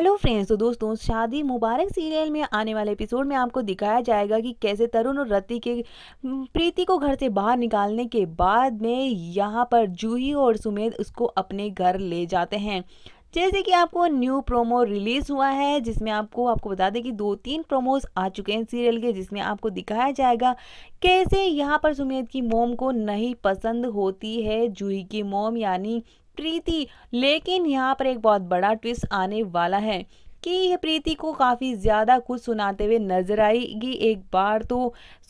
hello friends तो दोस्तों शादी मुबारक सीरियल में आने वाले एपिसोड में आपको दिखाया जाएगा कि कैसे तरुण और रति के प्रीति को घर से बाहर निकालने के बाद में यहाँ पर जूही और सुमेध उसको अपने घर ले जाते हैं जैसे कि आपको न्यू प्रोमो रिलीज़ हुआ है जिसमें आपको आपको बता दें कि दो तीन प्रोमोज आ चुके हैं सीरियल के जिसमें आपको दिखाया जाएगा कैसे यहाँ पर सुमेध की मोम को नहीं पसंद होती है जूही की मोम यानी प्रीति लेकिन यहाँ पर एक बहुत बड़ा ट्विस्ट आने वाला है कि यह प्रीति को काफ़ी ज़्यादा कुछ सुनाते हुए नजर आएगी एक बार तो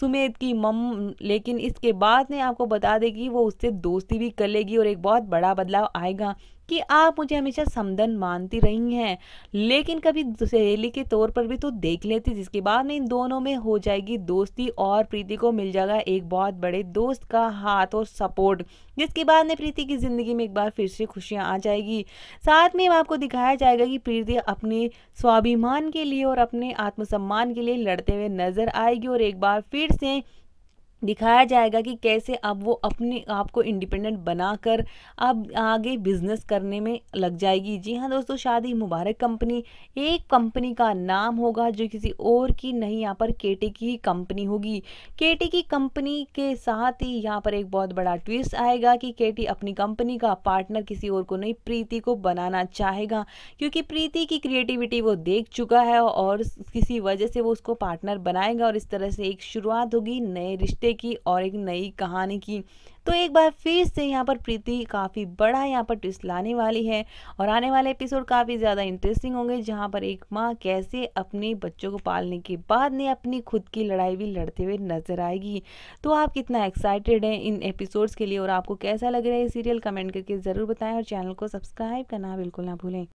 सुमेध की मम लेकिन इसके बाद में आपको बता देगी वो उससे दोस्ती भी कर लेगी और एक बहुत बड़ा बदलाव आएगा कि आप मुझे हमेशा समदन मानती रही हैं लेकिन कभी सहेली के तौर पर भी तो देख लेती जिसके बाद में इन दोनों में हो जाएगी दोस्ती और प्रीति को मिल जाएगा एक बहुत बड़े दोस्त का हाथ और सपोर्ट जिसके बाद में प्रीति की ज़िंदगी में एक बार फिर से खुशियाँ आ जाएगी साथ में आपको दिखाया जाएगा कि प्रीति अपने स्वाभिमान के लिए और अपने आत्मसम्मान के लिए लड़ते हुए नजर आएगी और एक बार फिर से दिखाया जाएगा कि कैसे अब वो अपने आप को इंडिपेंडेंट बनाकर अब आगे बिजनेस करने में लग जाएगी जी हाँ दोस्तों शादी मुबारक कंपनी एक कंपनी का नाम होगा जो किसी और की नहीं यहाँ पर केटे की कंपनी होगी केटे की कंपनी के साथ ही यहाँ पर एक बहुत बड़ा ट्विस्ट आएगा कि केटी अपनी कंपनी का पार्टनर किसी और को नहीं प्रीति को बनाना चाहेगा क्योंकि प्रीति की क्रिएटिविटी वो देख चुका है और किसी वजह से वो उसको पार्टनर बनाएगा और इस तरह से एक शुरुआत होगी नए रिश्ते किस्से की और एक नई कहानी की तो एक बार फिर से यहाँ पर प्रीति काफ़ी बड़ा यहाँ पर ट्विस्ट लाने वाली है और आने वाले एपिसोड काफ़ी ज़्यादा इंटरेस्टिंग होंगे जहाँ पर एक माँ कैसे अपने बच्चों को पालने के बाद में अपनी खुद की लड़ाई भी लड़ते हुए नजर आएगी तो आप कितना एक्साइटेड हैं इन एपिसोड्स के लिए और आपको कैसा लग रहा है सीरियल कमेंट करके ज़रूर बताएं और चैनल को सब्सक्राइब करना बिल्कुल ना भूलें